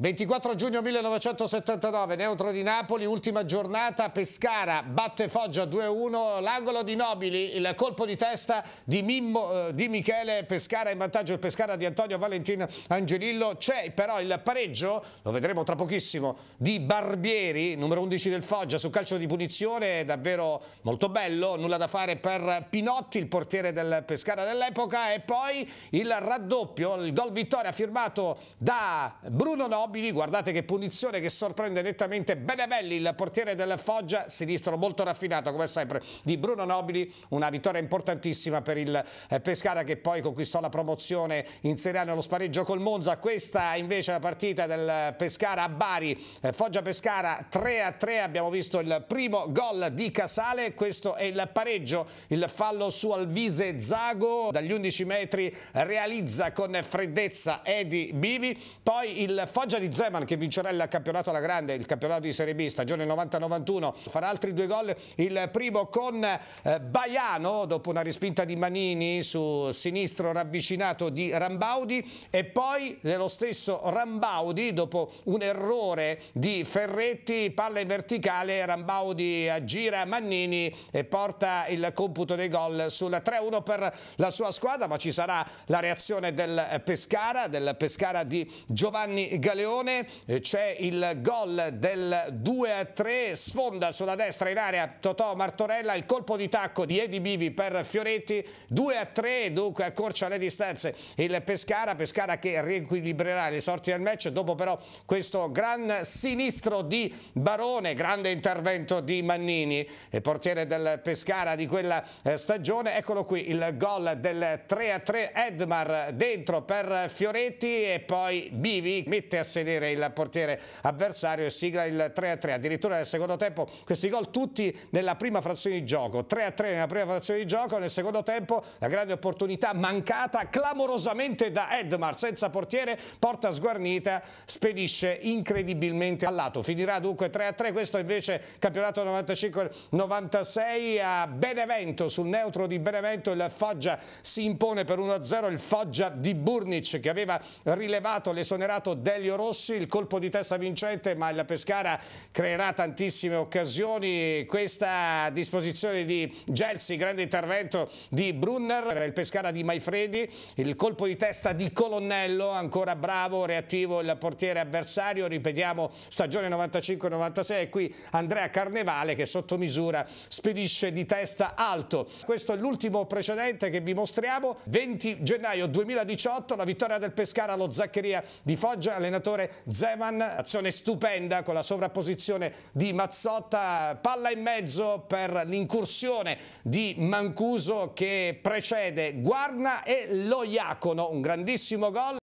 24 giugno 1979, Neutro di Napoli, ultima giornata, Pescara batte Foggia 2-1, l'angolo di Nobili, il colpo di testa di, Mimmo, eh, di Michele Pescara in vantaggio il Pescara di Antonio Valentin Angelillo, c'è però il pareggio, lo vedremo tra pochissimo, di Barbieri, numero 11 del Foggia, su calcio di punizione, davvero molto bello, nulla da fare per Pinotti, il portiere del Pescara dell'epoca e poi il raddoppio, il gol vittoria firmato da Bruno Nobili, immobili, guardate che punizione che sorprende nettamente Benebelli, il portiere del Foggia, sinistro molto raffinato come sempre di Bruno Nobili, una vittoria importantissima per il eh, Pescara che poi conquistò la promozione in Serie A nello spareggio col Monza, questa invece è la partita del Pescara a Bari, eh, Foggia-Pescara 3-3, abbiamo visto il primo gol di Casale, questo è il pareggio, il fallo su Alvise Zago, dagli 11 metri realizza con freddezza Edi Bivi, poi il Foggia Pioggia di Zeman che vincerà il campionato alla grande, il campionato di Serie B, stagione 90-91, farà altri due gol, il primo con eh, Baiano dopo una rispinta di Manini su sinistro ravvicinato di Rambaudi e poi nello stesso Rambaudi dopo un errore di Ferretti, palla in verticale, Rambaudi aggira Mannini e porta il computo dei gol sul 3-1 per la sua squadra, ma ci sarà la reazione del Pescara, del Pescara di Giovanni Galeno Leone, eh, c'è il gol del 2-3, sfonda sulla destra in area Totò Martorella, il colpo di tacco di Edi Bivi per Fioretti, 2-3, dunque accorcia le distanze il Pescara, Pescara che riequilibrerà le sorti del match, dopo però questo gran sinistro di Barone, grande intervento di Mannini, eh, portiere del Pescara di quella eh, stagione, eccolo qui il gol del 3-3, Edmar dentro per Fioretti e poi Bivi mette a sedere il portiere avversario e sigla il 3-3. Addirittura nel secondo tempo questi gol tutti nella prima frazione di gioco, 3-3 nella prima frazione di gioco, nel secondo tempo la grande opportunità mancata clamorosamente da Edmar senza portiere, porta sguarnita, spedisce incredibilmente al lato. Finirà dunque 3-3, questo invece campionato 95-96 a Benevento, sul neutro di Benevento il Foggia si impone per 1-0, il Foggia di Burnic che aveva rilevato l'esonerato Delio Rossi, il colpo di testa vincente, ma il Pescara creerà tantissime occasioni. Questa disposizione di Gelsi, grande intervento di Brunner, il Pescara di Maifredi, il colpo di testa di Colonnello, ancora bravo, reattivo il portiere avversario, ripetiamo stagione 95-96 e qui Andrea Carnevale che sotto misura spedisce di testa alto. Questo è l'ultimo precedente che vi mostriamo, 20 gennaio 2018 la vittoria del Pescara allo Zaccheria di Foggia, allenatore giocatore Zeman, azione stupenda con la sovrapposizione di Mazzotta, palla in mezzo per l'incursione di Mancuso che precede Guarna e Lo Iacono, un grandissimo gol